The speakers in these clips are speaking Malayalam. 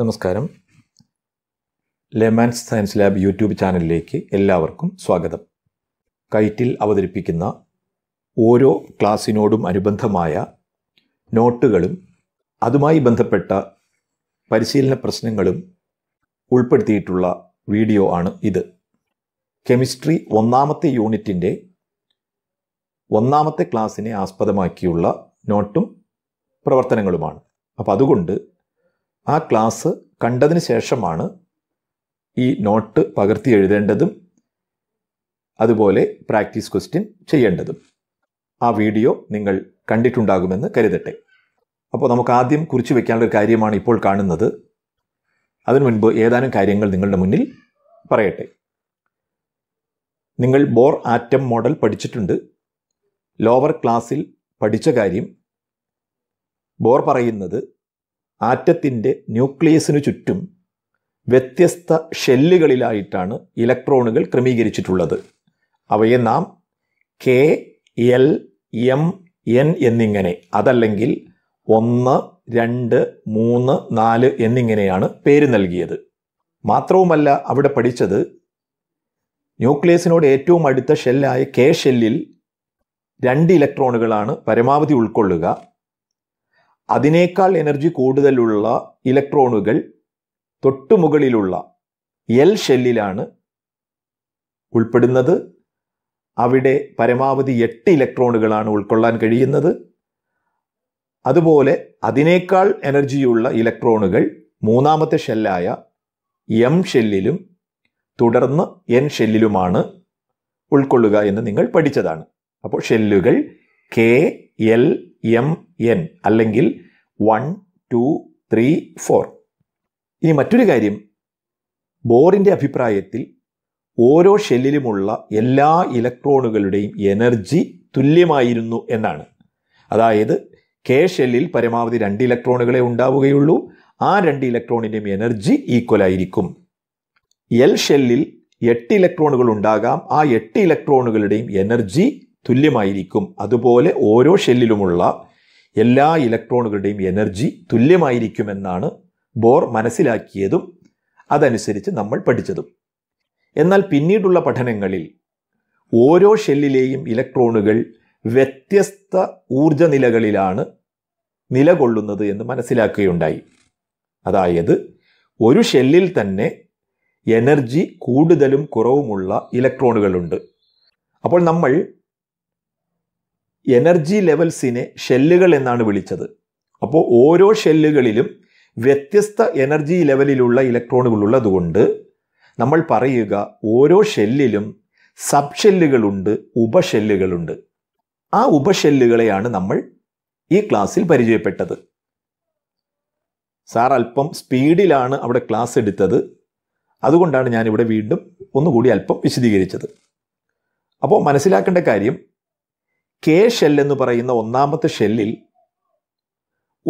നമസ്കാരം ലെമാൻസ് സയൻസ് ലാബ് യൂട്യൂബ് ചാനലിലേക്ക് എല്ലാവർക്കും സ്വാഗതം കൈറ്റിൽ അവതരിപ്പിക്കുന്ന ഓരോ ക്ലാസ്സിനോടും അനുബന്ധമായ നോട്ടുകളും അതുമായി ബന്ധപ്പെട്ട പരിശീലന പ്രശ്നങ്ങളും ഉൾപ്പെടുത്തിയിട്ടുള്ള വീഡിയോ ആണ് ഇത് കെമിസ്ട്രി ഒന്നാമത്തെ യൂണിറ്റിൻ്റെ ഒന്നാമത്തെ ക്ലാസ്സിനെ ആസ്പദമാക്കിയുള്ള നോട്ടും പ്രവർത്തനങ്ങളുമാണ് അപ്പോൾ അതുകൊണ്ട് ആ ക്ലാസ് കണ്ടതിന് ശേഷമാണ് ഈ നോട്ട് പകർത്തി എഴുതേണ്ടതും അതുപോലെ പ്രാക്ടീസ് ക്വസ്റ്റ്യൻ ചെയ്യേണ്ടതും ആ വീഡിയോ നിങ്ങൾ കണ്ടിട്ടുണ്ടാകുമെന്ന് കരുതട്ടെ അപ്പോൾ നമുക്ക് ആദ്യം കുറിച്ചു വയ്ക്കാനുള്ള ഒരു കാര്യമാണ് ഇപ്പോൾ കാണുന്നത് അതിനു മുൻപ് ഏതാനും കാര്യങ്ങൾ നിങ്ങളുടെ മുന്നിൽ പറയട്ടെ നിങ്ങൾ ബോർ ആറ്റം മോഡൽ പഠിച്ചിട്ടുണ്ട് ലോവർ ക്ലാസ്സിൽ പഠിച്ച കാര്യം ബോർ പറയുന്നത് ആറ്റത്തിൻ്റെ ന്യൂക്ലിയസിനു ചുറ്റും വ്യത്യസ്ത ഷെല്ലുകളിലായിട്ടാണ് ഇലക്ട്രോണുകൾ ക്രമീകരിച്ചിട്ടുള്ളത് അവയെ നാം കെ എൽ എം എൻ എന്നിങ്ങനെ അതല്ലെങ്കിൽ ഒന്ന് രണ്ട് മൂന്ന് നാല് എന്നിങ്ങനെയാണ് പേര് നൽകിയത് മാത്രവുമല്ല അവിടെ പഠിച്ചത് ന്യൂക്ലിയസിനോട് ഏറ്റവും അടുത്ത ഷെല്ലായ കെ ഷെല്ലിൽ രണ്ട് ഇലക്ട്രോണുകളാണ് പരമാവധി ഉൾക്കൊള്ളുക അതിനേക്കാൾ എനർജി കൂടുതലുള്ള ഇലക്ട്രോണുകൾ തൊട്ടുമുകളിലുള്ള എൽ ഷെല്ലിലാണ് ഉൾപ്പെടുന്നത് അവിടെ പരമാവധി എട്ട് ഇലക്ട്രോണുകളാണ് ഉൾക്കൊള്ളാൻ കഴിയുന്നത് അതുപോലെ അതിനേക്കാൾ എനർജിയുള്ള ഇലക്ട്രോണുകൾ മൂന്നാമത്തെ ഷെല്ലായ എം ഷെല്ലിലും തുടർന്ന് എൻ ഷെല്ലിലുമാണ് ഉൾക്കൊള്ളുക എന്ന് നിങ്ങൾ പഠിച്ചതാണ് അപ്പോൾ ഷെല്ലുകൾ കെ എൽ എം എൻ അല്ലെങ്കിൽ വൺ ടു ത്രീ ഫോർ ഇനി മറ്റൊരു കാര്യം ബോറിൻ്റെ അഭിപ്രായത്തിൽ ഓരോ ഷെല്ലിലുമുള്ള എല്ലാ ഇലക്ട്രോണുകളുടെയും എനർജി തുല്യമായിരുന്നു എന്നാണ് അതായത് കെ ഷെല്ലിൽ പരമാവധി രണ്ട് ഇലക്ട്രോണുകളെ ഉണ്ടാവുകയുള്ളൂ ആ രണ്ട് ഇലക്ട്രോണിൻ്റെയും എനർജി ഈക്വൽ ആയിരിക്കും എൽ ഷെല്ലിൽ എട്ട് ഇലക്ട്രോണുകൾ ഉണ്ടാകാം ആ എട്ട് ഇലക്ട്രോണുകളുടെയും എനർജി തുല്യമായിരിക്കും അതുപോലെ ഓരോ ഷെല്ലിലുമുള്ള എല്ലാ ഇലക്ട്രോണുകളുടെയും എനർജി തുല്യമായിരിക്കുമെന്നാണ് ബോർ മനസ്സിലാക്കിയതും അതനുസരിച്ച് നമ്മൾ പഠിച്ചതും എന്നാൽ പിന്നീടുള്ള പഠനങ്ങളിൽ ഓരോ ഷെല്ലിലെയും ഇലക്ട്രോണുകൾ വ്യത്യസ്ത നിലകളിലാണ് നിലകൊള്ളുന്നത് എന്ന് മനസ്സിലാക്കുകയുണ്ടായി അതായത് ഒരു ഷെല്ലിൽ തന്നെ എനർജി കൂടുതലും കുറവുമുള്ള ഇലക്ട്രോണുകളുണ്ട് അപ്പോൾ നമ്മൾ എനർജി ലെവൽസിനെ ഷെല്ലുകൾ എന്നാണ് വിളിച്ചത് അപ്പോൾ ഓരോ ഷെല്ലുകളിലും വ്യത്യസ്ത എനർജി ലെവലിലുള്ള ഇലക്ട്രോണുകൾ ഉള്ളതുകൊണ്ട് നമ്മൾ പറയുക ഓരോ ഷെല്ലിലും സബ് ഷെല്ലുകളുണ്ട് ഉപഷെല്ലുകളുണ്ട് ആ ഉപഷെല്ലുകളെയാണ് നമ്മൾ ഈ ക്ലാസ്സിൽ പരിചയപ്പെട്ടത് സാർ അല്പം സ്പീഡിലാണ് അവിടെ ക്ലാസ് എടുത്തത് അതുകൊണ്ടാണ് ഞാനിവിടെ വീണ്ടും ഒന്നുകൂടി അല്പം വിശദീകരിച്ചത് അപ്പോൾ മനസ്സിലാക്കേണ്ട കാര്യം കെ ഷെല്ലെന്ന് എന്ന് പറയുന്ന ഒന്നാമത്തെ ഷെല്ലിൽ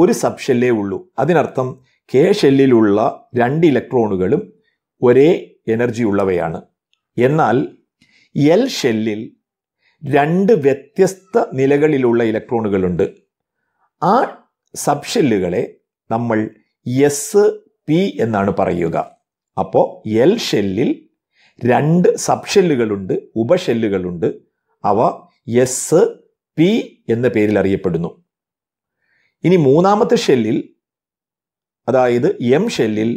ഒരു സബ് ഷെല്ലേ ഉള്ളൂ അതിനർത്ഥം കെ ഷെല്ലിലുള്ള രണ്ട് ഇലക്ട്രോണുകളും ഒരേ എനർജി ഉള്ളവയാണ് എന്നാൽ എൽ ഷെല്ലിൽ രണ്ട് വ്യത്യസ്ത നിലകളിലുള്ള ഇലക്ട്രോണുകളുണ്ട് ആ സബ് ഷെല്ലുകളെ നമ്മൾ എസ് പി എന്നാണ് പറയുക അപ്പോൾ എൽ ഷെല്ലിൽ രണ്ട് സബ് ഷെല്ലുകളുണ്ട് ഉപഷെല്ലുകളുണ്ട് അവ എസ് പി എന്ന പേരിൽ അറിയപ്പെടുന്നു ഇനി മൂന്നാമത്തെ ഷെല്ലിൽ അതായത് എം ഷെല്ലിൽ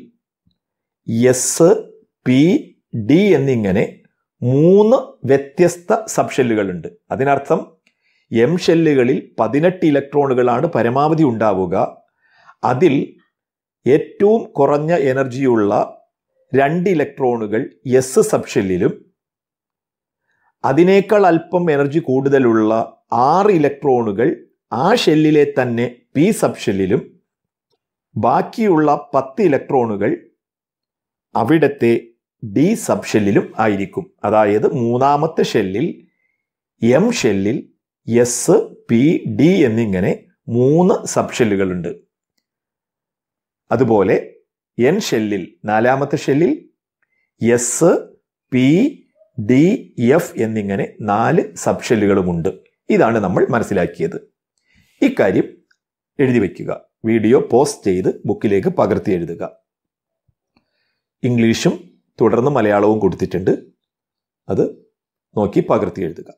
എസ് പി ഡി എന്നിങ്ങനെ മൂന്ന് വ്യത്യസ്ത സബ് ഷെല്ലുകളുണ്ട് അതിനർത്ഥം എം ഷെല്ലുകളിൽ പതിനെട്ട് ഇലക്ട്രോണുകളാണ് പരമാവധി ഉണ്ടാവുക അതിൽ ഏറ്റവും കുറഞ്ഞ എനർജിയുള്ള രണ്ട് ഇലക്ട്രോണുകൾ എസ് സബ് ഷെല്ലിലും അതിനേക്കാൾ അല്പം എനർജി കൂടുതലുള്ള ആറ് ഇലക്ട്രോണുകൾ ആ ഷെല്ലിലെ തന്നെ പി സബ് ഷെല്ലിലും ബാക്കിയുള്ള പത്ത് ഇലക്ട്രോണുകൾ അവിടത്തെ ഡി സബ് ഷെല്ലിലും ആയിരിക്കും അതായത് മൂന്നാമത്തെ ഷെല്ലിൽ എം ഷെല്ലിൽ എസ് പി ഡി എന്നിങ്ങനെ മൂന്ന് സബ് ഷെല്ലുകളുണ്ട് അതുപോലെ എൻ ഷെല്ലിൽ നാലാമത്തെ ഷെല്ലിൽ എസ് പി ഡി എഫ് എന്നിങ്ങനെ നാല് സബ് ഷെല്ലുകളുമുണ്ട് ഇതാണ് നമ്മൾ മനസ്സിലാക്കിയത് ഇക്കാര്യം എഴുതി വയ്ക്കുക വീഡിയോ പോസ്റ്റ് ചെയ്ത് ബുക്കിലേക്ക് പകർത്തി എഴുതുക ഇംഗ്ലീഷും തുടർന്ന് മലയാളവും കൊടുത്തിട്ടുണ്ട് അത് നോക്കി പകർത്തി എഴുതുക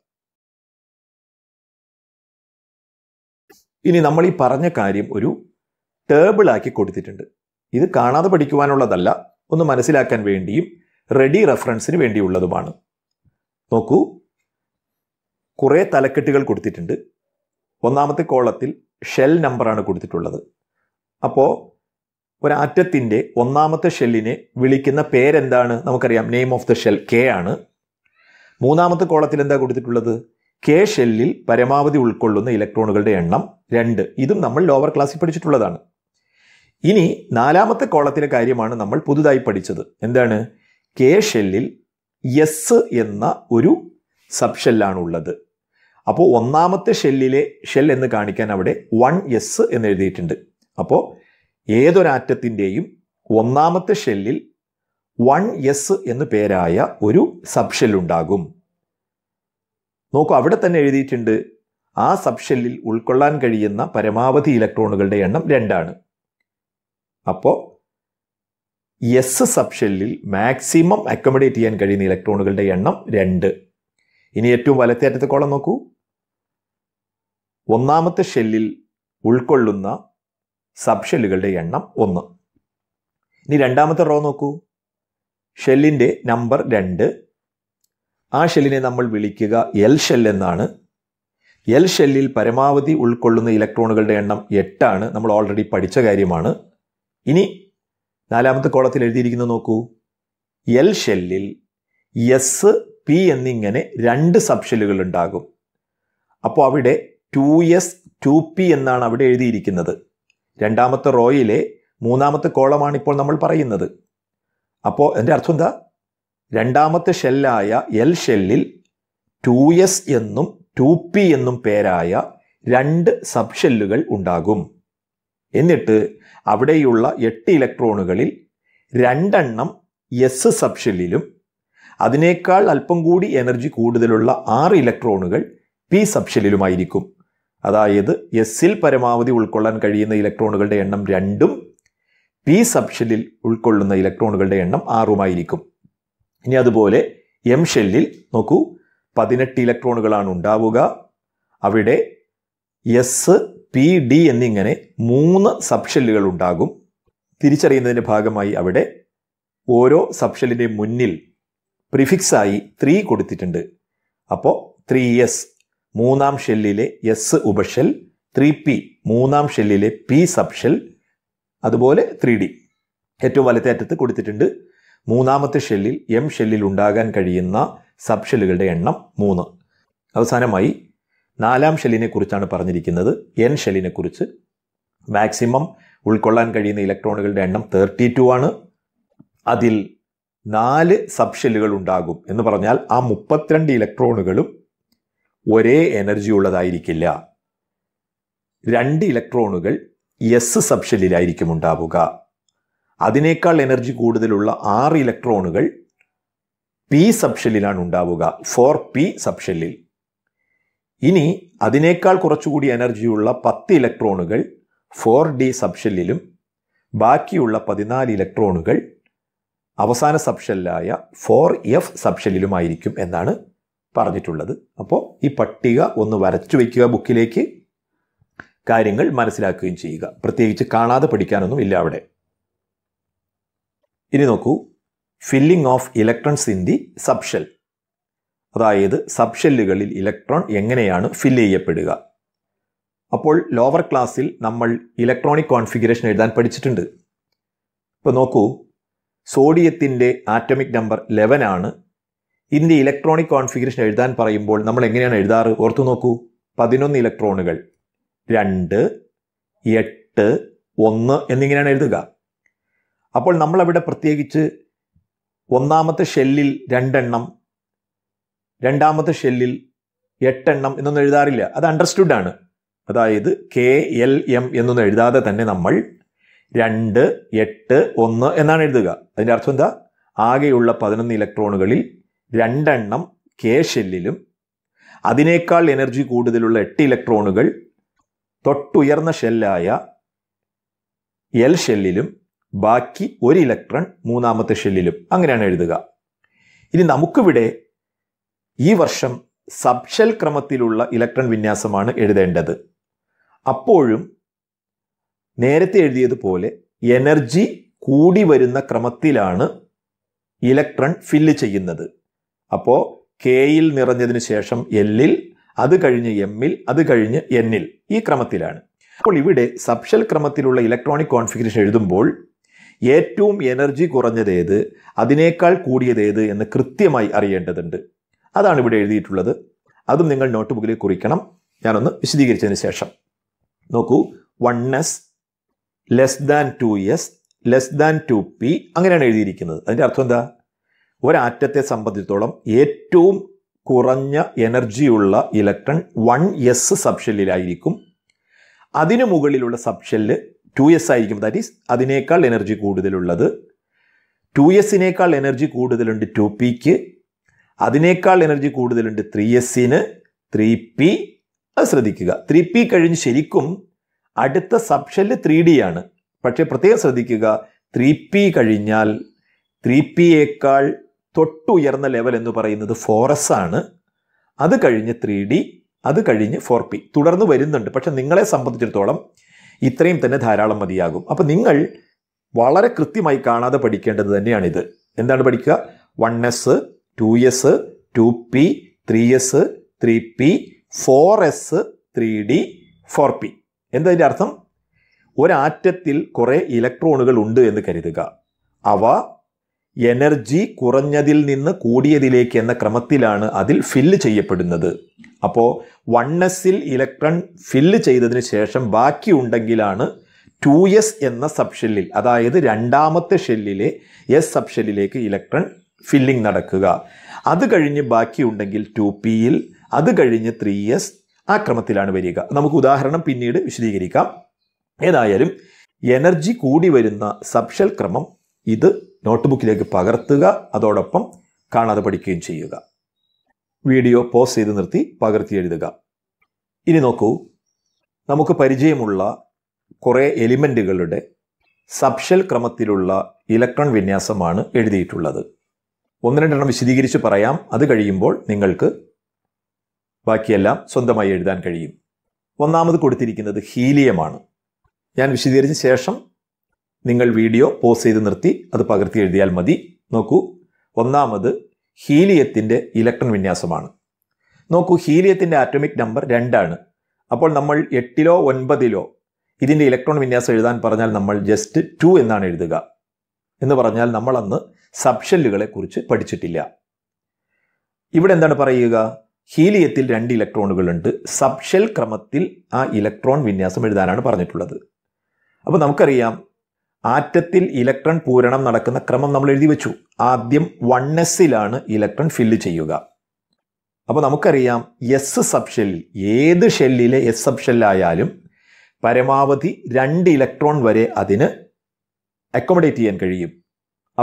ഇനി നമ്മൾ ഈ പറഞ്ഞ കാര്യം ഒരു ടേബിളാക്കി കൊടുത്തിട്ടുണ്ട് ഇത് കാണാതെ പഠിക്കുവാനുള്ളതല്ല ഒന്ന് മനസ്സിലാക്കാൻ വേണ്ടിയും റെഡി റെഫറൻസിന് വേണ്ടിയുള്ളതുമാണ് നോക്കൂ കുറേ തലക്കെട്ടുകൾ കൊടുത്തിട്ടുണ്ട് ഒന്നാമത്തെ കോളത്തിൽ ഷെൽ നമ്പറാണ് കൊടുത്തിട്ടുള്ളത് അപ്പോൾ ഒരാറ്റത്തിൻ്റെ ഒന്നാമത്തെ ഷെല്ലിനെ വിളിക്കുന്ന പേരെന്താണ് നമുക്കറിയാം name of the shell K ആണ് മൂന്നാമത്തെ കോളത്തിൽ എന്താ കൊടുത്തിട്ടുള്ളത് കെ ഷെല്ലിൽ പരമാവധി ഉൾക്കൊള്ളുന്ന ഇലക്ട്രോണുകളുടെ എണ്ണം രണ്ട് ഇതും നമ്മൾ ലോവർ ക്ലാസ്സിൽ പഠിച്ചിട്ടുള്ളതാണ് ഇനി നാലാമത്തെ കോളത്തിലെ കാര്യമാണ് നമ്മൾ പുതുതായി പഠിച്ചത് എന്താണ് കെ ഷെല്ലിൽ എസ് എന്ന ഒരു സബ് ഷെല്ലാണ് ഉള്ളത് അപ്പോൾ ഒന്നാമത്തെ ഷെല്ലിലെ ഷെൽ എന്ന് കാണിക്കാൻ അവിടെ വൺ എസ് എന്ന് എഴുതിയിട്ടുണ്ട് അപ്പോൾ ഏതൊരാറ്റത്തിൻ്റെയും ഒന്നാമത്തെ ഷെല്ലിൽ വൺ എസ് എന്ന് പേരായ ഒരു സബ് ഉണ്ടാകും നോക്കൂ അവിടെ തന്നെ എഴുതിയിട്ടുണ്ട് ആ സബ് ഷെല്ലിൽ ഉൾക്കൊള്ളാൻ കഴിയുന്ന പരമാവധി ഇലക്ട്രോണുകളുടെ എണ്ണം രണ്ടാണ് അപ്പോൾ എസ് സബ് ഷെല്ലിൽ മാക്സിമം അക്കോമഡേറ്റ് ചെയ്യാൻ കഴിയുന്ന ഇലക്ട്രോണുകളുടെ എണ്ണം രണ്ട് ഇനി ഏറ്റവും വലത്തേറ്റത്തെ കോളം നോക്കൂ ഒന്നാമത്തെ ഷെല്ലിൽ ഉൾക്കൊള്ളുന്ന സബ് ഷെല്ലുകളുടെ എണ്ണം ഒന്ന് ഇനി രണ്ടാമത്തെ റോ നോക്കൂ ഷെല്ലിൻ്റെ നമ്പർ രണ്ട് ആ ഷെല്ലിനെ നമ്മൾ വിളിക്കുക എൽ ഷെൽ എന്നാണ് എൽ ഷെല്ലിൽ പരമാവധി ഉൾക്കൊള്ളുന്ന ഇലക്ട്രോണുകളുടെ എണ്ണം എട്ടാണ് നമ്മൾ ഓൾറെഡി പഠിച്ച കാര്യമാണ് ഇനി നാലാമത്തെ കോളത്തിൽ എഴുതിയിരിക്കുന്നത് നോക്കൂ എൽ ഷെല്ലിൽ എസ് പി എന്നിങ്ങനെ രണ്ട് സബ് ഉണ്ടാകും അപ്പോൾ അവിടെ ടു എസ് ടു പി എന്നാണ് അവിടെ എഴുതിയിരിക്കുന്നത് രണ്ടാമത്തെ റോയിലെ മൂന്നാമത്തെ കോളമാണ് ഇപ്പോൾ നമ്മൾ പറയുന്നത് അപ്പോൾ എൻ്റെ അർത്ഥം എന്താ രണ്ടാമത്തെ ഷെല്ലായ എൽ ഷെല്ലിൽ ടു എസ് എന്നും ടു പി എന്നും പേരായ രണ്ട് സബ് ഷെല്ലുകൾ ഉണ്ടാകും എന്നിട്ട് അവിടെയുള്ള എട്ട് ഇലക്ട്രോണുകളിൽ രണ്ടെണ്ണം എസ് സബ് ഷെല്ലിലും അതിനേക്കാൾ അല്പം കൂടി എനർജി കൂടുതലുള്ള ആറ് ഇലക്ട്രോണുകൾ പി സബ് ഷെല്ലിലുമായിരിക്കും അതായത് എസ്സിൽ പരമാവധി ഉൾക്കൊള്ളാൻ കഴിയുന്ന ഇലക്ട്രോണുകളുടെ എണ്ണം രണ്ടും പി സബ് ഷെല്ലിൽ ഉൾക്കൊള്ളുന്ന ഇലക്ട്രോണുകളുടെ എണ്ണം ആറുമായിരിക്കും ഇനി അതുപോലെ എം ഷെല്ലിൽ നോക്കൂ പതിനെട്ട് ഇലക്ട്രോണുകളാണ് ഉണ്ടാവുക അവിടെ എസ് പി ഡി എന്നിങ്ങനെ മൂന്ന് സബ് ഷെല്ലുകൾ ഉണ്ടാകും തിരിച്ചറിയുന്നതിൻ്റെ ഭാഗമായി അവിടെ ഓരോ സബ് മുന്നിൽ പ്രിഫിക്സായി ത്രീ കൊടുത്തിട്ടുണ്ട് അപ്പോൾ ത്രീ എസ് മൂന്നാം ഷെല്ലിലെ എസ് ഉപഷെൽ ത്രീ പി മൂന്നാം ഷെല്ലിലെ പി സബ്ഷെൽ അതുപോലെ ത്രീ ഡി ഏറ്റവും വലത്തെ അറ്റത്ത് കൊടുത്തിട്ടുണ്ട് മൂന്നാമത്തെ ഷെല്ലിൽ എം ഷെല്ലിൽ ഉണ്ടാകാൻ കഴിയുന്ന സബ്ഷെല്ലുകളുടെ എണ്ണം മൂന്ന് അവസാനമായി നാലാം ഷെല്ലിനെ കുറിച്ചാണ് പറഞ്ഞിരിക്കുന്നത് എൻ ഷെല്ലിനെ കുറിച്ച് മാക്സിമം ഉൾക്കൊള്ളാൻ കഴിയുന്ന ഇലക്ട്രോണുകളുടെ എണ്ണം തേർട്ടി ടു ആണ് അതിൽ നാല് സബ്ഷെല്ലുകൾ ഉണ്ടാകും എന്ന് പറഞ്ഞാൽ ആ മുപ്പത്തിരണ്ട് ഇലക്ട്രോണുകളും ഒരേ എനർജി ഉള്ളതായിരിക്കില്ല രണ്ട് ഇലക്ട്രോണുകൾ എസ് സബ്ഷെല്ലിലായിരിക്കും ഉണ്ടാവുക അതിനേക്കാൾ എനർജി കൂടുതലുള്ള ആറ് ഇലക്ട്രോണുകൾ പി സബ്ഷെല്ലിലാണ് ഉണ്ടാവുക ഫോർ പി സബ്ഷെല്ലിൽ ഇനി അതിനേക്കാൾ കുറച്ചുകൂടി എനർജിയുള്ള പത്ത് ഇലക്ട്രോണുകൾ ഫോർ ഡി സബ്ഷെല്ലിലും ബാക്കിയുള്ള പതിനാല് ഇലക്ട്രോണുകൾ അവസാന സബ്ഷെല്ലായ ഫോർ എഫ് സബ്ഷെല്ലിലുമായിരിക്കും എന്നാണ് പറഞ്ഞിട്ടുള്ളത് അപ്പോൾ ഈ പട്ടിക ഒന്ന് വരച്ചു വയ്ക്കുക ബുക്കിലേക്ക് കാര്യങ്ങൾ മനസ്സിലാക്കുകയും ചെയ്യുക പ്രത്യേകിച്ച് കാണാതെ പഠിക്കാനൊന്നും ഇല്ല അവിടെ ഇനി നോക്കൂ filling of electrons in the subshell അതായത് സബ്ഷെല്ലുകളിൽ ഇലക്ട്രോൺ എങ്ങനെയാണ് ഫില്ല് ചെയ്യപ്പെടുക അപ്പോൾ ലോവർ ക്ലാസ്സിൽ നമ്മൾ ഇലക്ട്രോണിക് കോൺഫിഗറേഷൻ എഴുതാൻ പഠിച്ചിട്ടുണ്ട് ഇപ്പോൾ നോക്കൂ സോഡിയത്തിൻ്റെ ആറ്റമിക് നമ്പർ ആണ് ഇതിൻ്റെ ഇലക്ട്രോണിക് കോൺഫിഗറേഷൻ എഴുതാൻ പറയുമ്പോൾ നമ്മൾ എങ്ങനെയാണ് എഴുതാറ് ഓർത്തു നോക്കൂ പതിനൊന്ന് ഇലക്ട്രോണുകൾ രണ്ട് എട്ട് ഒന്ന് എന്നിങ്ങനെയാണ് എഴുതുക അപ്പോൾ നമ്മളവിടെ പ്രത്യേകിച്ച് ഒന്നാമത്തെ ഷെല്ലിൽ രണ്ടെണ്ണം രണ്ടാമത്തെ ഷെല്ലിൽ എട്ടെണ്ണം എന്നൊന്നും എഴുതാറില്ല അത് അണ്ടർസ്റ്റുഡ് ആണ് അതായത് കെ എൽ എം എന്നൊന്നും എഴുതാതെ തന്നെ നമ്മൾ രണ്ട് എട്ട് ഒന്ന് എന്നാണ് എഴുതുക അതിൻ്റെ അർത്ഥം എന്താ ആകെയുള്ള പതിനൊന്ന് ഇലക്ട്രോണുകളിൽ രണ്ടെണ്ണം കെ ഷെല്ലിലും അതിനേക്കാൾ എനർജി കൂടുതലുള്ള എട്ട് ഇലക്ട്രോണുകൾ തൊട്ടുയർന്ന ഷെല്ലായ എൽ ഷെല്ലിലും ബാക്കി ഒരു ഇലക്ട്രോൺ മൂന്നാമത്തെ ഷെല്ലിലും അങ്ങനെയാണ് എഴുതുക ഇനി നമുക്കിവിടെ ഈ വർഷം സബ് ഷെൽ ക്രമത്തിലുള്ള ഇലക്ട്രോൺ വിന്യാസമാണ് എഴുതേണ്ടത് അപ്പോഴും നേരത്തെ എഴുതിയതുപോലെ എനർജി കൂടി വരുന്ന ക്രമത്തിലാണ് ഇലക്ട്രോൺ ഫില്ല് ചെയ്യുന്നത് അപ്പോൾ കെയിൽ നിറഞ്ഞതിന് ശേഷം എല്ലിൽ അത് കഴിഞ്ഞ് എമ്മിൽ അത് കഴിഞ്ഞ് എന്നിൽ ഈ ക്രമത്തിലാണ് അപ്പോൾ ഇവിടെ സബ്ഷൽ ക്രമത്തിലുള്ള ഇലക്ട്രോണിക് കോൺഫിഗറേഷൻ എഴുതുമ്പോൾ ഏറ്റവും എനർജി കുറഞ്ഞതേത് അതിനേക്കാൾ കൂടിയതേത് എന്ന് കൃത്യമായി അറിയേണ്ടതുണ്ട് അതാണ് ഇവിടെ എഴുതിയിട്ടുള്ളത് അതും നിങ്ങൾ നോട്ട് ബുക്കിൽ കുറിക്കണം ഞാനൊന്ന് വിശദീകരിച്ചതിന് ശേഷം നോക്കൂ one S less than two S less than two P അങ്ങനെയാണ് എഴുതിയിരിക്കുന്നത് അതിൻ്റെ അർത്ഥം എന്താ ഒരാറ്റത്തെ സംബന്ധിച്ചിടത്തോളം ഏറ്റവും കുറഞ്ഞ എനർജിയുള്ള ഇലക്ട്രൺ വൺ എസ് സബ്ഷെല്ലിലായിരിക്കും അതിനു മുകളിലുള്ള സബ്ഷെല്ല് ടു എസ് ആയിരിക്കും ദാറ്റ് ഈസ് അതിനേക്കാൾ എനർജി കൂടുതലുള്ളത് ടു എസിനേക്കാൾ എനർജി കൂടുതലുണ്ട് ടു പിക്ക് അതിനേക്കാൾ എനർജി കൂടുതലുണ്ട് ത്രീ എസിന് ത്രീ പി അത് ശ്രദ്ധിക്കുക ത്രീ പി കഴിഞ്ഞ് ശരിക്കും അടുത്ത സബ്ഷെല്ല് ത്രീ ഡി ആണ് പക്ഷേ പ്രത്യേകം ശ്രദ്ധിക്കുക ത്രീ പി കഴിഞ്ഞാൽ ത്രീ പിയേക്കാൾ തൊട്ടുയർന്ന ലെവൽ എന്ന് പറയുന്നത് ഫോറസ് ആണ് അത് കഴിഞ്ഞ് ത്രീ ഡി അത് കഴിഞ്ഞ് ഫോർ പി തുടർന്ന് വരുന്നുണ്ട് പക്ഷെ നിങ്ങളെ സംബന്ധിച്ചിടത്തോളം ഇത്രയും തന്നെ ധാരാളം മതിയാകും അപ്പം നിങ്ങൾ വളരെ കൃത്യമായി കാണാതെ പഠിക്കേണ്ടത് തന്നെയാണിത് എന്താണ് പഠിക്കുക one S two S two P three S three P four S three D four P എന്തതിൻ്റെ അർത്ഥം ഒരാറ്റത്തിൽ കുറേ ഇലക്ട്രോണുകൾ ഉണ്ട് എന്ന് കരുതുക അവ എനർജി കുറഞ്ഞതിൽ നിന്ന് കൂടിയതിലേക്ക് എന്ന ക്രമത്തിലാണ് അതിൽ ഫില്ല് ചെയ്യപ്പെടുന്നത് അപ്പോൾ വൺ എസിൽ ഇലക്ട്രോൺ ഫില്ല് ചെയ്തതിന് ശേഷം ബാക്കി ഉണ്ടെങ്കിലാണ് ടു എസ് എന്ന സബ് ഷെല്ലിൽ അതായത് രണ്ടാമത്തെ ഷെല്ലിലെ എസ് സബ് ഷെല്ലിലേക്ക് ഇലക്ട്രോൺ ഫില്ലിംഗ് നടക്കുക അത് കഴിഞ്ഞ് ബാക്കിയുണ്ടെങ്കിൽ ടു പിയിൽ അത് കഴിഞ്ഞ് ത്രീ എസ് ആ ക്രമത്തിലാണ് വരിക നമുക്ക് ഉദാഹരണം പിന്നീട് വിശദീകരിക്കാം ഏതായാലും എനർജി കൂടി വരുന്ന സബ്ഷൽ ക്രമം ഇത് നോട്ട്ബുക്കിലേക്ക് പകർത്തുക അതോടൊപ്പം കാണാതെ പഠിക്കുകയും ചെയ്യുക വീഡിയോ പോസ് ചെയ്ത് നിർത്തി പകർത്തി എഴുതുക ഇനി നോക്കൂ നമുക്ക് പരിചയമുള്ള കുറേ എലിമെൻറ്റുകളുടെ സബ്ഷെൽ ക്രമത്തിലുള്ള ഇലക്ട്രോൺ വിന്യാസമാണ് എഴുതിയിട്ടുള്ളത് ഒന്ന് രണ്ടെണ്ണം വിശദീകരിച്ച് പറയാം അത് കഴിയുമ്പോൾ നിങ്ങൾക്ക് ബാക്കിയെല്ലാം സ്വന്തമായി എഴുതാൻ കഴിയും ഒന്നാമത് കൊടുത്തിരിക്കുന്നത് ഹീലിയമാണ് ഞാൻ വിശദീകരിച്ച ശേഷം നിങ്ങൾ വീഡിയോ പോസ് ചെയ്ത് നിർത്തി അത് പകർത്തി എഴുതിയാൽ മതി നോക്കൂ ഒന്നാമത് ഹീലിയത്തിൻ്റെ ഇലക്ട്രോൺ വിന്യാസമാണ് നോക്കൂ ഹീലിയത്തിൻ്റെ ആറ്റോമിക് നമ്പർ രണ്ടാണ് അപ്പോൾ നമ്മൾ എട്ടിലോ ഒൻപതിലോ ഇതിൻ്റെ ഇലക്ട്രോൺ വിന്യാസം എഴുതാൻ പറഞ്ഞാൽ നമ്മൾ ജസ്റ്റ് ടു എന്നാണ് എഴുതുക എന്ന് പറഞ്ഞാൽ നമ്മൾ അന്ന് സബ്ഷെല്ലുകളെ കുറിച്ച് പഠിച്ചിട്ടില്ല ഇവിടെ എന്താണ് പറയുക ഹീലിയത്തിൽ രണ്ട് ഇലക്ട്രോണുകളുണ്ട് സബ്ഷെൽ ക്രമത്തിൽ ആ ഇലക്ട്രോൺ വിന്യാസം എഴുതാനാണ് പറഞ്ഞിട്ടുള്ളത് അപ്പോൾ നമുക്കറിയാം ആറ്റത്തിൽ ഇലക്ട്രോൺ പൂരണം നടക്കുന്ന ക്രമം നമ്മൾ എഴുതി വെച്ചു ആദ്യം വൺ എസ്സിലാണ് ഇലക്ട്രോൺ ഫില്ല് ചെയ്യുക അപ്പോൾ നമുക്കറിയാം എസ് സബ്ഷെല്ലിൽ ഏത് ഷെല്ലിലെ എസ് സബ്ഷെല്ലായാലും പരമാവധി രണ്ട് ഇലക്ട്രോൺ വരെ അതിന് അക്കോമഡേറ്റ് ചെയ്യാൻ കഴിയും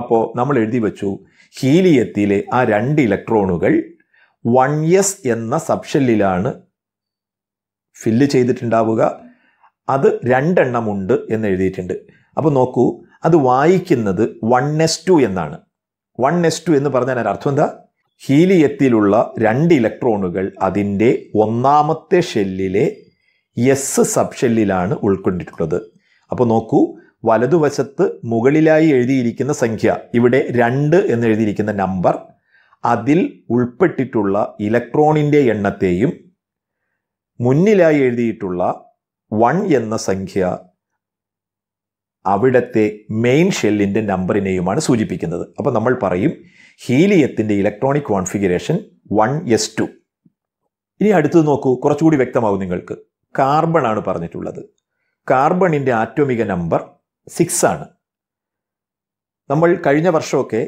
അപ്പോൾ നമ്മൾ എഴുതി വെച്ചു ഹീലിയത്തിലെ ആ രണ്ട് ഇലക്ട്രോണുകൾ വൺ എസ് എന്ന സബ്ഷെല്ലിലാണ് ഫില്ല് ചെയ്തിട്ടുണ്ടാവുക അത് രണ്ടെണ്ണമുണ്ട് എന്ന് എഴുതിയിട്ടുണ്ട് അപ്പോൾ നോക്കൂ അത് വായിക്കുന്നത് വൺ എസ് ടു എന്നാണ് വൺ എസ് ടു എന്ന് പറഞ്ഞാൽ അതിൻ്റെ അർത്ഥം എന്താ ഹീലിയത്തിലുള്ള രണ്ട് ഇലക്ട്രോണുകൾ അതിൻ്റെ ഒന്നാമത്തെ ഷെല്ലിലെ എസ് സബ് ഷെല്ലിലാണ് ഉൾക്കൊണ്ടിട്ടുള്ളത് അപ്പോൾ നോക്കൂ വലതുവശത്ത് മുകളിലായി എഴുതിയിരിക്കുന്ന സംഖ്യ ഇവിടെ രണ്ട് എന്ന് എഴുതിയിരിക്കുന്ന നമ്പർ അതിൽ ഉൾപ്പെട്ടിട്ടുള്ള ഇലക്ട്രോണിൻ്റെ എണ്ണത്തെയും മുന്നിലായി എഴുതിയിട്ടുള്ള വൺ എന്ന സംഖ്യ അവിടുത്തെ മെയിൻ ഷെല്ലിൻ്റെ നമ്പറിനെയുമാണ് സൂചിപ്പിക്കുന്നത് അപ്പോൾ നമ്മൾ പറയും ഹീലിയത്തിൻ്റെ electronic configuration one S two ഇനി അടുത്തത് നോക്കൂ കുറച്ചുകൂടി വ്യക്തമാകും നിങ്ങൾക്ക് കാർബൺ ആണ് പറഞ്ഞിട്ടുള്ളത് കാർബണിൻ്റെ ആറ്റോമിക നമ്പർ സിക്സ് ആണ് നമ്മൾ കഴിഞ്ഞ വർഷമൊക്കെ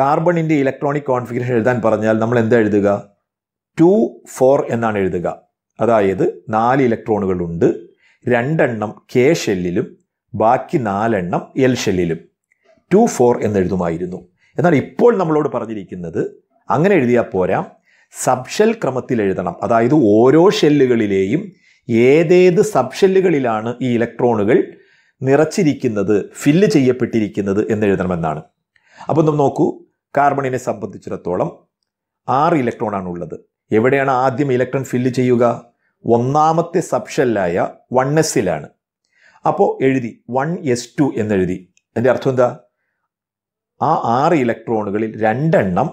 കാർബണിൻ്റെ ഇലക്ട്രോണിക് കോൺഫിഗറേഷൻ എഴുതാൻ പറഞ്ഞാൽ നമ്മൾ എന്താ എഴുതുക ടു ഫോർ എന്നാണ് എഴുതുക അതായത് നാല് ഇലക്ട്രോണുകളുണ്ട് രണ്ടെണ്ണം കെ ഷെല്ലിലും ബാക്കി നാലെണ്ണം ഷെല്ലിലും ടു ഫോർ എന്നെഴുതുമായിരുന്നു എന്നാൽ ഇപ്പോൾ നമ്മളോട് പറഞ്ഞിരിക്കുന്നത് അങ്ങനെ എഴുതിയാൽ പോരാ സബ്ഷെൽ ക്രമത്തിൽ എഴുതണം അതായത് ഓരോ ഷെല്ലുകളിലെയും ഏതേത് സബ്ഷെല്ലുകളിലാണ് ഈ ഇലക്ട്രോണുകൾ നിറച്ചിരിക്കുന്നത് ഫില്ല് ചെയ്യപ്പെട്ടിരിക്കുന്നത് എന്നെഴുതണമെന്നാണ് അപ്പോൾ നമ്മൾ നോക്കൂ കാർബണിനെ സംബന്ധിച്ചിടത്തോളം ആറ് ഇലക്ട്രോണാണ് ഉള്ളത് എവിടെയാണ് ആദ്യം ഇലക്ട്രോൺ ഫില്ല് ചെയ്യുക ഒന്നാമത്തെ സബ്ഷെല്ലായ വൺ എസ്സിലാണ് അപ്പോൾ എഴുതി വൺ എസ് ടു എന്നെഴുതി എൻ്റെ അർത്ഥം എന്താ ആ ആറ് ഇലക്ട്രോണുകളിൽ രണ്ടെണ്ണം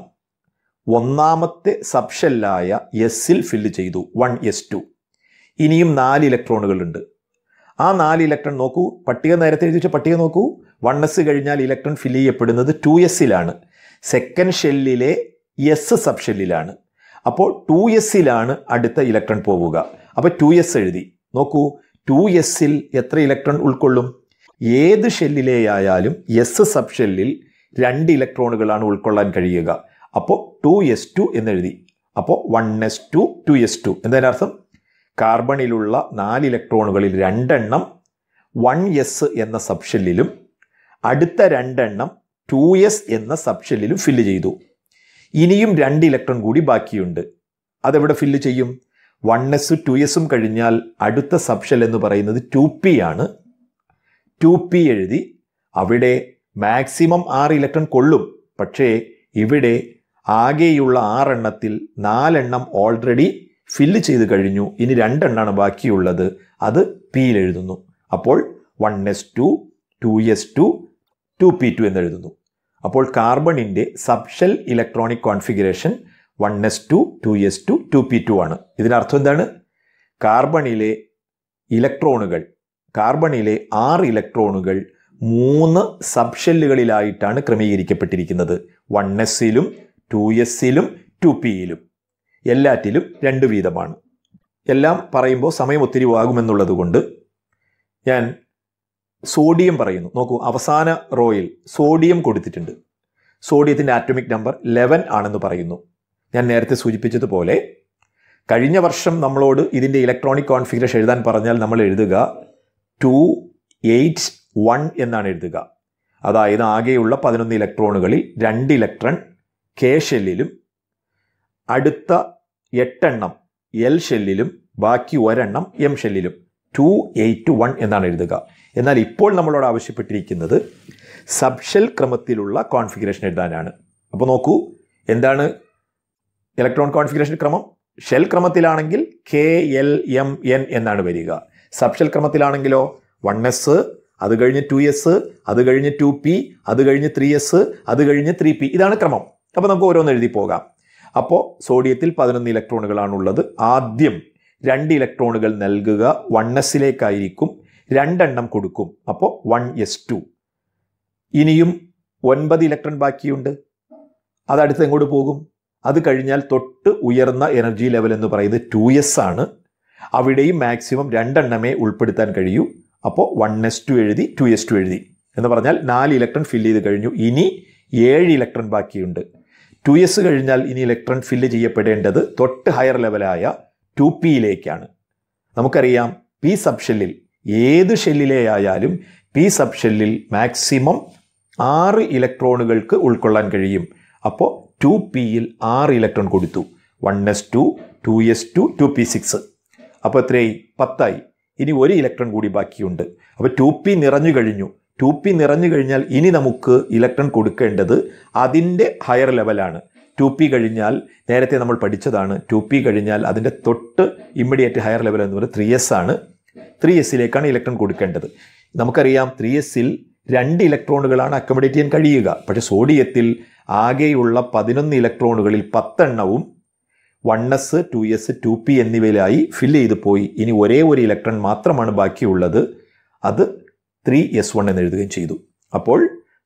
ഒന്നാമത്തെ സബ്ഷെല്ലായ എസ്സിൽ ഫില്ല് ചെയ്തു വൺ എസ് ടു ഇനിയും നാല് ഇലക്ട്രോണുകളുണ്ട് ആ നാല് ഇലക്ട്രോൺ നോക്കൂ പട്ടിക നേരത്തെ എഴുതി വെച്ച പട്ടിക നോക്കൂ വൺ എസ് കഴിഞ്ഞാൽ ഇലക്ട്രോൺ ഫില്ല് ചെയ്യപ്പെടുന്നത് ടു എസ്സിലാണ് സെക്കൻഡ് ഷെല്ലിലെ എസ് സബ്ഷെല്ലിലാണ് അപ്പോൾ ടു എസ്സിലാണ് അടുത്ത ഇലക്ട്രോൺ പോവുക അപ്പോൾ ടു എസ് എഴുതി നോക്കൂ ടു എസ്സിൽ എത്ര ഇലക്ട്രോൺ ഉൾക്കൊള്ളും ഏത് ഷെല്ലിലെയായാലും എസ് സബ് ഷെല്ലിൽ രണ്ട് ഇലക്ട്രോണുകളാണ് ഉൾക്കൊള്ളാൻ കഴിയുക അപ്പോൾ ടു എസ് ടു എന്നെഴുതി അപ്പോൾ one S two two S two എന്തതിനർത്ഥം കാർബണിലുള്ള നാല് ഇലക്ട്രോണുകളിൽ രണ്ടെണ്ണം വൺ എസ് എന്ന സബ് ഷെല്ലിലും അടുത്ത രണ്ടെണ്ണം ടു എസ് എന്ന സബ് ഷെല്ലിലും ഫില്ല് ചെയ്തു ഇനിയും രണ്ട് ഇലക്ട്രോൺ കൂടി ബാക്കിയുണ്ട് അതെവിടെ ഫില്ല് ചെയ്യും വൺ എസ് ടു എസും കഴിഞ്ഞാൽ അടുത്ത സബ്ഷെൽ എന്ന് പറയുന്നത് ടു പി ആണ് ടു പി എഴുതി അവിടെ മാക്സിമം ആറ് ഇലക്ട്രോൺ കൊള്ളും പക്ഷേ ഇവിടെ ആകെയുള്ള ആറെണ്ണത്തിൽ നാലെണ്ണം ഓൾറെഡി ഫില്ല് ചെയ്ത് കഴിഞ്ഞു ഇനി രണ്ടെണ്ണമാണ് ബാക്കിയുള്ളത് അത് പിയിൽ എഴുതുന്നു അപ്പോൾ one S two two S two two P two എന്നെഴുതുന്നു അപ്പോൾ കാർബണിൻ്റെ subshell electronic configuration one S two two S two two P two ആണ് ഇതിനർത്ഥം എന്താണ് കാർബണിലെ ഇലക്ട്രോണുകൾ കാർബണിലെ ആറ് ഇലക്ട്രോണുകൾ മൂന്ന് സബ്ഷെല്ലുകളിലായിട്ടാണ് ക്രമീകരിക്കപ്പെട്ടിരിക്കുന്നത് വൺ എസിലും ടു എസിലും ടു പിയിലും എല്ലാറ്റിലും രണ്ട് വീതമാണ് എല്ലാം പറയുമ്പോൾ സമയം ഒത്തിരി ആകുമെന്നുള്ളത് കൊണ്ട് ഞാൻ സോഡിയം പറയുന്നു നോക്കൂ അവസാന റോയിൽ സോഡിയം കൊടുത്തിട്ടുണ്ട് സോഡിയത്തിൻ്റെ ആറ്റോമിക് നമ്പർ ലെവൻ ആണെന്ന് പറയുന്നു ഞാൻ നേരത്തെ സൂചിപ്പിച്ചതുപോലെ കഴിഞ്ഞ വർഷം നമ്മളോട് ഇതിൻ്റെ ഇലക്ട്രോണിക് കോൺഫിഗറേഷൻ എഴുതാൻ പറഞ്ഞാൽ നമ്മൾ എഴുതുക ടു എയ്റ്റ് വൺ എന്നാണ് എഴുതുക അതായത് ആകെയുള്ള പതിനൊന്ന് ഇലക്ട്രോണുകളിൽ രണ്ട് ഇലക്ട്രൺ കെ ഷെല്ലിലും അടുത്ത എട്ടെണ്ണം എൽ ഷെല്ലിലും ബാക്കി ഒരെണ്ണം എം ഷെല്ലിലും ടു എയ്റ്റ് വൺ എന്നാണ് എഴുതുക എന്നാൽ ഇപ്പോൾ നമ്മളോട് ആവശ്യപ്പെട്ടിരിക്കുന്നത് സബ്ഷെൽ ക്രമത്തിലുള്ള കോൺഫിഗറേഷൻ എഴുതാനാണ് അപ്പോൾ നോക്കൂ എന്താണ് ഇലക്ട്രോൺ കോൺഫിഗറേഷൻ ക്രമം ഷെൽ ക്രമത്തിലാണെങ്കിൽ കെ എൽ എം എൻ എന്നാണ് വരിക സബ് ഷെൽ ക്രമത്തിലാണെങ്കിലോ വൺ എസ് അത് കഴിഞ്ഞ് ടു എസ് അത് കഴിഞ്ഞ് ടു പി അത് കഴിഞ്ഞ് ത്രീ എസ് അത് കഴിഞ്ഞ് ത്രീ പി ഇതാണ് ക്രമം അപ്പോൾ നമുക്ക് ഓരോന്ന് എഴുതി പോകാം അപ്പോൾ സോഡിയത്തിൽ പതിനൊന്ന് ഇലക്ട്രോണുകളാണുള്ളത് ആദ്യം രണ്ട് ഇലക്ട്രോണുകൾ നൽകുക വൺ എസിലേക്കായിരിക്കും രണ്ടെണ്ണം കൊടുക്കും അപ്പോൾ വൺ എസ് ടു ഇനിയും ഒൻപത് ഇലക്ട്രോൺ ബാക്കിയുണ്ട് അത് അടുത്ത് എങ്ങോട്ട് പോകും അത് കഴിഞ്ഞാൽ തൊട്ട് ഉയർന്ന എനർജി ലെവൽ എന്ന് പറയുന്നത് ടു എസ് ആണ് അവിടെയും മാക്സിമം രണ്ടെണ്ണമേ ഉൾപ്പെടുത്താൻ കഴിയൂ അപ്പോൾ വൺ എസ് ടു എഴുതി ടു എസ് ടു എഴുതി എന്ന് പറഞ്ഞാൽ നാല് ഇലക്ട്രൺ ഫില്ല് ചെയ്ത് കഴിഞ്ഞു ഇനി ഏഴ് ഇലക്ട്രൺ ബാക്കിയുണ്ട് ടു എസ് കഴിഞ്ഞാൽ ഇനി ഇലക്ട്രൺ ഫില്ല് ചെയ്യപ്പെടേണ്ടത് തൊട്ട് ഹയർ ലെവലായ ടു പിയിലേക്കാണ് നമുക്കറിയാം പി സബ് ഷെല്ലിൽ ഏത് ഷെല്ലിലെ ആയാലും പി സബ് ഷെല്ലിൽ മാക്സിമം ആറ് ഇലക്ട്രോണുകൾക്ക് ഉൾക്കൊള്ളാൻ കഴിയും അപ്പോൾ ടു പിയിൽ ആറ് ഇലക്ട്രോൺ കൊടുത്തു one S two two S two two P six അപ്പോൾ എത്രയായി പത്തായി ഇനി ഒരു ഇലക്ട്രോൺ കൂടി ബാക്കിയുണ്ട് അപ്പോൾ ടു പി നിറഞ്ഞു കഴിഞ്ഞു ടു പി നിറഞ്ഞു കഴിഞ്ഞാൽ ഇനി നമുക്ക് ഇലക്ട്രോൺ കൊടുക്കേണ്ടത് അതിൻ്റെ ഹയർ ലെവലാണ് ടു പി കഴിഞ്ഞാൽ നേരത്തെ നമ്മൾ പഠിച്ചതാണ് ടു പി കഴിഞ്ഞാൽ അതിൻ്റെ തൊട്ട് ഇമ്മീഡിയറ്റ് ഹയർ ലെവൽ എന്ന് പറയുന്നത് ത്രീ എസ് ആണ് ത്രീ എസ്സിലേക്കാണ് ഇലക്ട്രോൺ കൊടുക്കേണ്ടത് നമുക്കറിയാം ത്രീ എസ്സിൽ രണ്ട് ഇലക്ട്രോണുകളാണ് അക്കോമഡേറ്റ് ചെയ്യാൻ കഴിയുക പക്ഷേ സോഡിയത്തിൽ ആകെയുള്ള പതിനൊന്ന് ഇലക്ട്രോണുകളിൽ പത്തെണ്ണവും one S two S two P എന്നിവയിലായി ഫിൽ ചെയ്ത് പോയി ഇനി ഒരേ ഒരു ഇലക്ട്രോൺ മാത്രമാണ് ബാക്കിയുള്ളത് അത് ത്രീ എസ് വൺ എന്ന് എഴുതുകയും ചെയ്തു അപ്പോൾ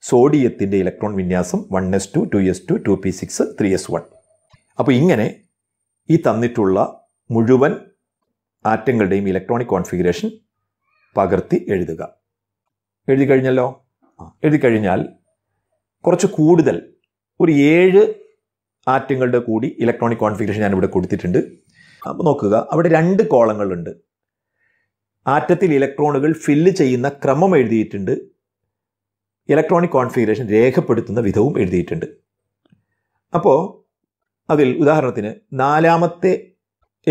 സോഡിയത്തിൻ്റെ ഇലക്ട്രോൺ വിന്യാസം one S two two S two two P six three S one അപ്പോൾ ഇങ്ങനെ ഈ തന്നിട്ടുള്ള മുഴുവൻ ആറ്റങ്ങളുടെയും ഇലക്ട്രോണിക് കോൺഫിഗറേഷൻ പകർത്തി എഴുതുക എഴുതി കഴിഞ്ഞല്ലോ എഴുതി കഴിഞ്ഞാൽ കുറച്ച് കൂടുതൽ ഒരു ഏഴ് ആറ്റങ്ങളുടെ കൂടി ഇലക്ട്രോണിക് കോൺഫിഗറേഷൻ ഞാനിവിടെ കൊടുത്തിട്ടുണ്ട് അപ്പോൾ നോക്കുക അവിടെ രണ്ട് കോളങ്ങളുണ്ട് ആറ്റത്തിൽ ഇലക്ട്രോണുകൾ ഫില്ല് ചെയ്യുന്ന ക്രമം എഴുതിയിട്ടുണ്ട് ഇലക്ട്രോണിക് കോൺഫിഗറേഷൻ രേഖപ്പെടുത്തുന്ന വിധവും എഴുതിയിട്ടുണ്ട് അപ്പോൾ അതിൽ ഉദാഹരണത്തിന് നാലാമത്തെ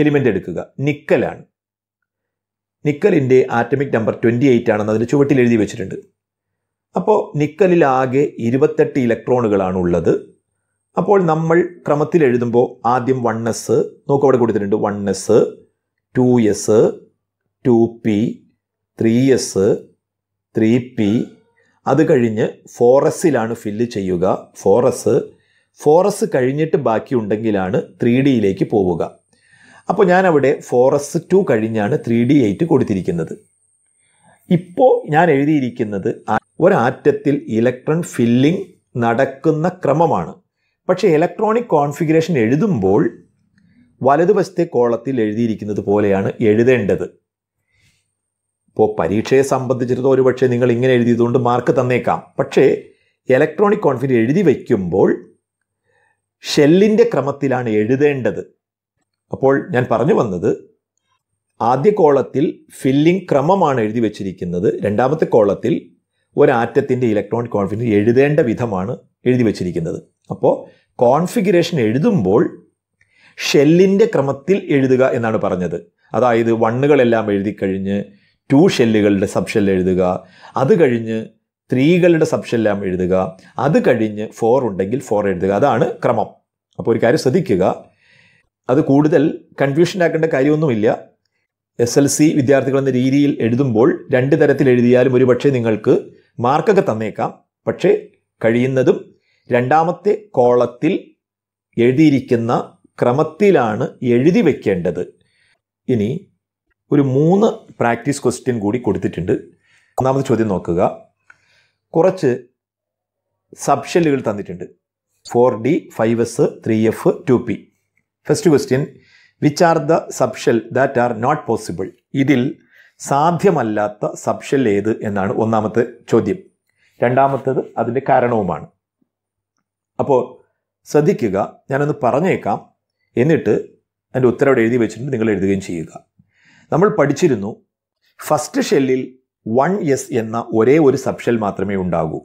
എലിമെൻ്റ് എടുക്കുക നിക്കലാണ് നിക്കലിൻ്റെ ആറ്റമിക് നമ്പർ ട്വൻറ്റി എയ്റ്റ് ആണെന്ന് അതിൻ്റെ ചുവട്ടിൽ എഴുതി വെച്ചിട്ടുണ്ട് അപ്പോൾ ആകെ ഇരുപത്തെട്ട് ഇലക്ട്രോണുകളാണ് ഉള്ളത് അപ്പോൾ നമ്മൾ ക്രമത്തിൽ എഴുതുമ്പോൾ ആദ്യം വൺ എസ് നോക്കും അവിടെ കൊടുത്തിട്ടുണ്ട് one S two S two P three S three P അത് കഴിഞ്ഞ് ഫോറസിലാണ് ഫില്ല് ചെയ്യുക ഫോർ എസ് കഴിഞ്ഞിട്ട് ബാക്കി ഉണ്ടെങ്കിലാണ് ത്രീ ഡിയിലേക്ക് പോവുക അപ്പോൾ ഞാനവിടെ എസ് ടു കഴിഞ്ഞാണ് ത്രീ ഡി എയ്റ്റ് കൊടുത്തിരിക്കുന്നത് ഇപ്പോൾ ഞാൻ എഴുതിയിരിക്കുന്നത് ഒരാറ്റത്തിൽ ഇലക്ട്രോൺ ഫില്ലിംഗ് നടക്കുന്ന ക്രമമാണ് പക്ഷേ ഇലക്ട്രോണിക് കോൺഫിഗറേഷൻ എഴുതുമ്പോൾ വലതുവശത്തെ കോളത്തിൽ എഴുതിയിരിക്കുന്നത് പോലെയാണ് എഴുതേണ്ടത് ഇപ്പോൾ പരീക്ഷയെ ഒരു പക്ഷേ നിങ്ങൾ ഇങ്ങനെ എഴുതിയതുകൊണ്ട് മാർക്ക് തന്നേക്കാം പക്ഷേ ഇലക്ട്രോണിക് കോൺഫിഗർ എഴുതി വയ്ക്കുമ്പോൾ ഷെല്ലിൻ്റെ ക്രമത്തിലാണ് എഴുതേണ്ടത് അപ്പോൾ ഞാൻ പറഞ്ഞു വന്നത് ആദ്യ കോളത്തിൽ ഫില്ലിംഗ് ക്രമമാണ് എഴുതി വച്ചിരിക്കുന്നത് രണ്ടാമത്തെ കോളത്തിൽ ഒരാറ്റത്തിൻ്റെ ഇലക്ട്രോൺ കോൺഫിഗറേഷൻ എഴുതേണ്ട വിധമാണ് എഴുതി വച്ചിരിക്കുന്നത് അപ്പോൾ കോൺഫിഗറേഷൻ എഴുതുമ്പോൾ ഷെല്ലിൻ്റെ ക്രമത്തിൽ എഴുതുക എന്നാണ് പറഞ്ഞത് അതായത് വണ്ണുകളെല്ലാം എഴുതി കഴിഞ്ഞ് ടു ഷെല്ലുകളുടെ സബ് ഷെല്ല് എഴുതുക അത് കഴിഞ്ഞ് ത്രീകളുടെ സബ് ഷെല്ലാം എഴുതുക അത് കഴിഞ്ഞ് ഫോർ ഉണ്ടെങ്കിൽ ഫോർ എഴുതുക അതാണ് ക്രമം അപ്പോൾ ഒരു കാര്യം ശ്രദ്ധിക്കുക അത് കൂടുതൽ കൺഫ്യൂഷൻ ആക്കേണ്ട കാര്യമൊന്നുമില്ല എസ് എൽ സി വിദ്യാർത്ഥികൾ എന്ന രീതിയിൽ എഴുതുമ്പോൾ രണ്ട് തരത്തിൽ എഴുതിയാലും ഒരുപക്ഷെ നിങ്ങൾക്ക് മാർക്കൊക്കെ തന്നേക്കാം പക്ഷേ കഴിയുന്നതും രണ്ടാമത്തെ കോളത്തിൽ എഴുതിയിരിക്കുന്ന ക്രമത്തിലാണ് എഴുതി വയ്ക്കേണ്ടത് ഇനി ഒരു മൂന്ന് പ്രാക്ടീസ് ക്വസ്റ്റ്യൻ കൂടി കൊടുത്തിട്ടുണ്ട് ഒന്നാമത് ചോദ്യം നോക്കുക കുറച്ച് സബ്ഷെല്ലുകൾ തന്നിട്ടുണ്ട് four D five S three F two P first question which are the subshell that are not possible ഇതിൽ സാധ്യമല്ലാത്ത സബ്ഷൽ ഏത് എന്നാണ് ഒന്നാമത്തെ ചോദ്യം രണ്ടാമത്തേത് അതിൻ്റെ കാരണവുമാണ് അപ്പോൾ ശ്രദ്ധിക്കുക ഞാനൊന്ന് പറഞ്ഞേക്കാം എന്നിട്ട് അതിൻ്റെ ഉത്തരം അവിടെ എഴുതി വെച്ചിട്ട് നിങ്ങൾ എഴുതുകയും ചെയ്യുക നമ്മൾ പഠിച്ചിരുന്നു ഫസ്റ്റ് ഷെല്ലിൽ വൺ എസ് എന്ന ഒരേ ഒരു സബ്ഷെൽ മാത്രമേ ഉണ്ടാകൂ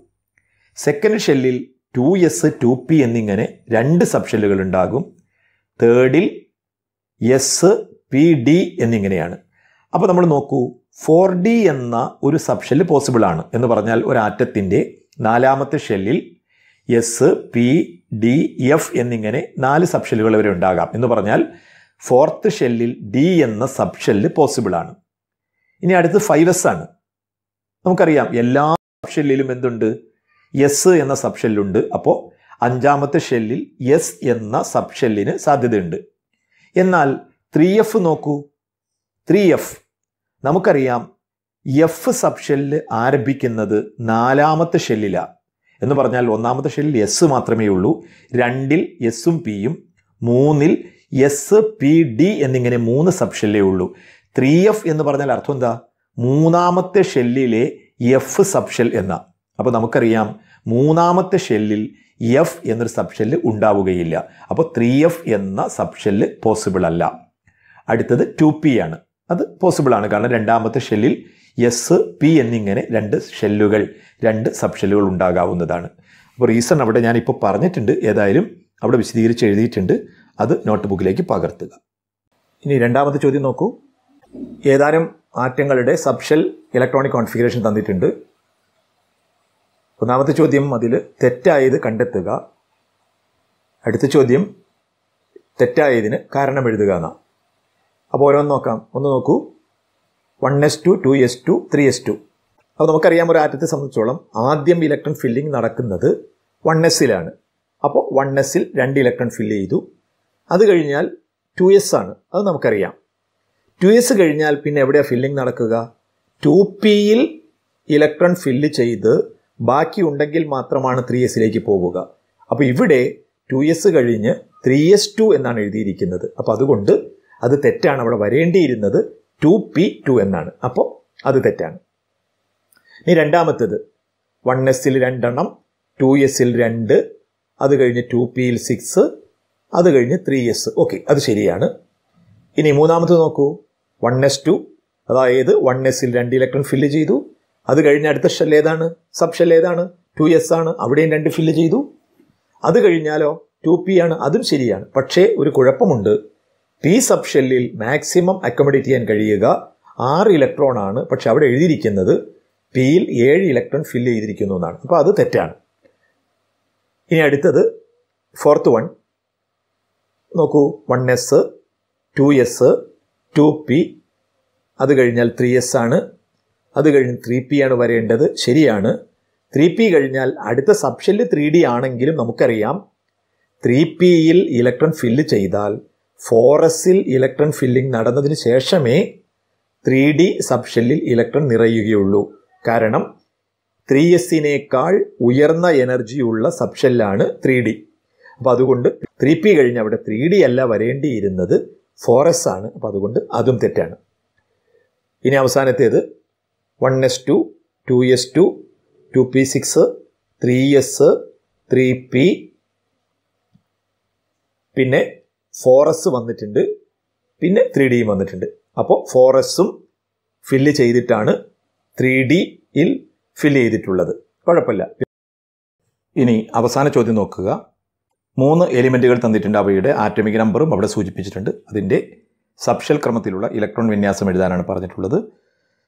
സെക്കൻഡ് ഷെല്ലിൽ ടു എസ് ടു പി എന്നിങ്ങനെ രണ്ട് സബ്ഷെല്ലുകൾ ഉണ്ടാകും തേർഡിൽ എസ് പി ഡി എന്നിങ്ങനെയാണ് അപ്പോൾ നമ്മൾ നോക്കൂ ഫോർ ഡി എന്ന ഒരു സബ് പോസിബിൾ ആണ് എന്ന് പറഞ്ഞാൽ ഒരു ആറ്റത്തിൻ്റെ നാലാമത്തെ ഷെല്ലിൽ എസ് പി ഡി എഫ് എന്നിങ്ങനെ നാല് സബ്ഷെല്ലുകൾ വരെ ഉണ്ടാകാം എന്ന് പറഞ്ഞാൽ ഫോർത്ത് ഷെല്ലിൽ ഡി എന്ന സബ് പോസിബിൾ ആണ് ഇനി അടുത്ത് ഫൈവ് എസ് ആണ് നമുക്കറിയാം എല്ലാ സബ്ഷെല്ലിലും ഷെല്ലിലും എന്തുണ്ട് എസ് എന്ന സബ്ഷെല്ലുണ്ട് അപ്പോൾ അഞ്ചാമത്തെ ഷെല്ലിൽ എസ് എന്ന സബ്ഷെല്ലിന് സാധ്യതയുണ്ട് എന്നാൽ ത്രീ എഫ് നോക്കൂ ത്രീ എഫ് നമുക്കറിയാം എഫ് സബ് ഷെല്ല് ആരംഭിക്കുന്നത് നാലാമത്തെ ഷെല്ലിലാണ് എന്ന് പറഞ്ഞാൽ ഒന്നാമത്തെ ഷെല്ലിൽ എസ് മാത്രമേ ഉള്ളൂ രണ്ടിൽ എസ്സും പിയും മൂന്നിൽ എസ് പി ഡി എന്നിങ്ങനെ മൂന്ന് സബ് ഷെല്ലേ ഉള്ളൂ ത്രീ എഫ് എന്ന് പറഞ്ഞാൽ അർത്ഥം എന്താ മൂന്നാമത്തെ ഷെല്ലിലെ എഫ് സബ് ഷെൽ എന്ന അപ്പോൾ നമുക്കറിയാം മൂന്നാമത്തെ ഷെല്ലിൽ എഫ് എന്നൊരു സബ് ഷെല്ല് ഉണ്ടാവുകയില്ല അപ്പോൾ ത്രീ എഫ് എന്ന സബ് ഷെല്ല് പോസിബിൾ അല്ല അടുത്തത് ടു പി ആണ് അത് പോസിബിളാണ് കാരണം രണ്ടാമത്തെ ഷെല്ലിൽ എസ് പി എന്നിങ്ങനെ രണ്ട് ഷെല്ലുകൾ രണ്ട് സബ് ഷെല്ലുകൾ ഉണ്ടാകാവുന്നതാണ് അപ്പോൾ റീസൺ അവിടെ ഞാനിപ്പോൾ പറഞ്ഞിട്ടുണ്ട് ഏതായാലും അവിടെ വിശദീകരിച്ച് എഴുതിയിട്ടുണ്ട് അത് നോട്ട് ബുക്കിലേക്ക് പകർത്തുക ഇനി രണ്ടാമത്തെ ചോദ്യം നോക്കൂ ഏതാനും ആറ്റങ്ങളുടെ സബ്ഷെൽ ഇലക്ട്രോണിക് കോൺഫിഗറേഷൻ തന്നിട്ടുണ്ട് ഒന്നാമത്തെ ചോദ്യം അതിൽ തെറ്റായത് കണ്ടെത്തുക അടുത്ത ചോദ്യം തെറ്റായതിന് കാരണം എഴുതുക എന്നാണ് അപ്പോൾ ഓരോന്ന് നോക്കാം ഒന്ന് നോക്കൂ one S two two S two three S two അപ്പോൾ നമുക്കറിയാം ഒരു ആറ്റത്തെ സംബന്ധിച്ചോളം ആദ്യം ഇലക്ട്രോൺ ഫില്ലിംഗ് നടക്കുന്നത് വൺ എസ്സിലാണ് അപ്പോൾ വൺ എസ്സിൽ രണ്ട് ഇലക്ട്രോൺ ഫില്ല് ചെയ്തു അത് കഴിഞ്ഞാൽ ടു എസ് ആണ് അത് നമുക്കറിയാം ടു എസ് കഴിഞ്ഞാൽ പിന്നെ എവിടെയാണ് ഫില്ലിംഗ് നടക്കുക ടു പിയിൽ ഇലക്ട്രോൺ ഫില്ല് ചെയ്ത് ബാക്കി ഉണ്ടെങ്കിൽ മാത്രമാണ് ത്രീ എസിലേക്ക് പോവുക അപ്പോൾ ഇവിടെ ടു എസ് കഴിഞ്ഞ് ത്രീ എസ് ടു എന്നാണ് എഴുതിയിരിക്കുന്നത് അപ്പോൾ അതുകൊണ്ട് അത് തെറ്റാണ് അവിടെ വരേണ്ടിയിരുന്നത് ടു പി ടു എന്നാണ് അപ്പോൾ അത് തെറ്റാണ് ഇനി രണ്ടാമത്തേത് വൺ എസ്സിൽ രണ്ടെണ്ണം ടു എസ്സിൽ രണ്ട് അത് കഴിഞ്ഞ് ടു പിയിൽ സിക്സ് അത് കഴിഞ്ഞ് ത്രീ എസ് ഓക്കെ അത് ശരിയാണ് ഇനി മൂന്നാമത് നോക്കൂ വൺ എസ് ടു അതായത് വൺ എസ്സിൽ രണ്ട് ഇലക്ട്രോൺ ഫില്ല് ചെയ്തു അത് കഴിഞ്ഞ് അടുത്ത ഷെൽ ഏതാണ് സബ് ഷെൽ ഏതാണ് ടു എസ് ആണ് അവിടെയും രണ്ട് ഫില്ല് ചെയ്തു അത് കഴിഞ്ഞാലോ ടു പി ആണ് അതും ശരിയാണ് പക്ഷേ ഒരു കുഴപ്പമുണ്ട് പി സബ് ഷെല്ലിൽ മാക്സിമം അക്കോമഡേറ്റ് ചെയ്യാൻ കഴിയുക ആറ് ഇലക്ട്രോൺ ആണ് പക്ഷെ അവിടെ എഴുതിയിരിക്കുന്നത് പിയിൽ ഏഴ് ഇലക്ട്രോൺ ഫില്ല് ചെയ്തിരിക്കുന്നു എന്നാണ് അപ്പോൾ അത് തെറ്റാണ് ഇനി അടുത്തത് ഫോർത്ത് വൺ നോക്കൂ one S two S two P അത് കഴിഞ്ഞാൽ ത്രീ എസ് ആണ് അത് കഴിഞ്ഞ് ത്രീ പി ആണ് വരേണ്ടത് ശരിയാണ് ത്രീ പി കഴിഞ്ഞാൽ അടുത്ത സബ്ഷെല്ല് ത്രീ ഡി ആണെങ്കിലും നമുക്കറിയാം ത്രീ പിയിൽ ഇലക്ട്രോൺ ഫില്ല് ചെയ്താൽ ഫോറസിൽ ഇലക്ട്രോൺ ഫില്ലിംഗ് നടന്നതിന് ശേഷമേ ത്രീ ഡി സബ്ഷെല്ലിൽ ഇലക്ട്രോൺ നിറയുകയുള്ളൂ കാരണം ത്രീ എസിനേക്കാൾ ഉയർന്ന എനർജിയുള്ള സബ്ഷെല്ലാണ് ത്രീ ഡി അപ്പം അതുകൊണ്ട് ത്രീ പി കഴിഞ്ഞ് അവിടെ ത്രീ ഡി അല്ല വരേണ്ടിയിരുന്നത് ഫോറസ് ആണ് അപ്പം അതുകൊണ്ട് അതും തെറ്റാണ് ഇനി അവസാനത്തേത് one S two two S two two P six three S three P പിന്നെ ഫോറസ് വന്നിട്ടുണ്ട് പിന്നെ ത്രീ ഡിയും വന്നിട്ടുണ്ട് അപ്പോൾ ഫോറസും ഫില്ല് ചെയ്തിട്ടാണ് ത്രീ ഡിയിൽ ഫില്ല് ചെയ്തിട്ടുള്ളത് കുഴപ്പമില്ല ഇനി അവസാന ചോദ്യം നോക്കുക മൂന്ന് എലിമെൻറ്റുകൾ തന്നിട്ടുണ്ട് അവയുടെ ആറ്റമിക് നമ്പറും അവിടെ സൂചിപ്പിച്ചിട്ടുണ്ട് അതിൻ്റെ സബ്ഷൽ ക്രമത്തിലുള്ള ഇലക്ട്രോൺ വിന്യാസം എഴുതാനാണ് പറഞ്ഞിട്ടുള്ളത്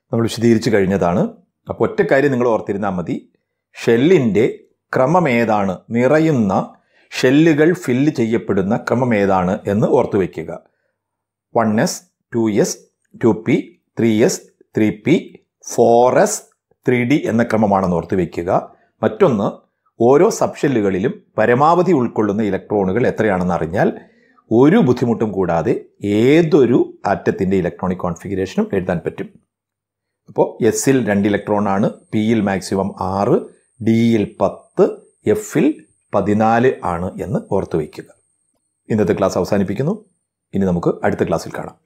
നമ്മൾ വിശദീകരിച്ച് കഴിഞ്ഞതാണ് അപ്പോൾ ഒറ്റ കാര്യം നിങ്ങൾ ഓർത്തിരുന്നാൽ മതി ഷെല്ലിൻ്റെ ക്രമം ഏതാണ് നിറയുന്ന ഷെല്ലുകൾ ഫില്ല് ചെയ്യപ്പെടുന്ന ക്രമം ഏതാണ് എന്ന് ഓർത്തു വയ്ക്കുക one S two S two P three S three P four S three D എന്ന ക്രമമാണെന്ന് ഓർത്തു വയ്ക്കുക മറ്റൊന്ന് ഓരോ സബ് ഷെല്ലുകളിലും പരമാവധി ഉൾക്കൊള്ളുന്ന ഇലക്ട്രോണുകൾ എത്രയാണെന്ന് അറിഞ്ഞാൽ ഒരു ബുദ്ധിമുട്ടും കൂടാതെ ഏതൊരു ആറ്റത്തിൻ്റെ ഇലക്ട്രോണിക് കോൺഫിഗറേഷനും എഴുതാൻ പറ്റും അപ്പോൾ എസിൽ രണ്ട് ഇലക്ട്രോണാണ് പിയിൽ മാക്സിമം ആറ് ഡിയിൽ പത്ത് എഫിൽ പതിനാല് ആണ് എന്ന് ഓർത്തു വയ്ക്കുക ഇന്നത്തെ ക്ലാസ് അവസാനിപ്പിക്കുന്നു ഇനി നമുക്ക് അടുത്ത ക്ലാസ്സിൽ കാണാം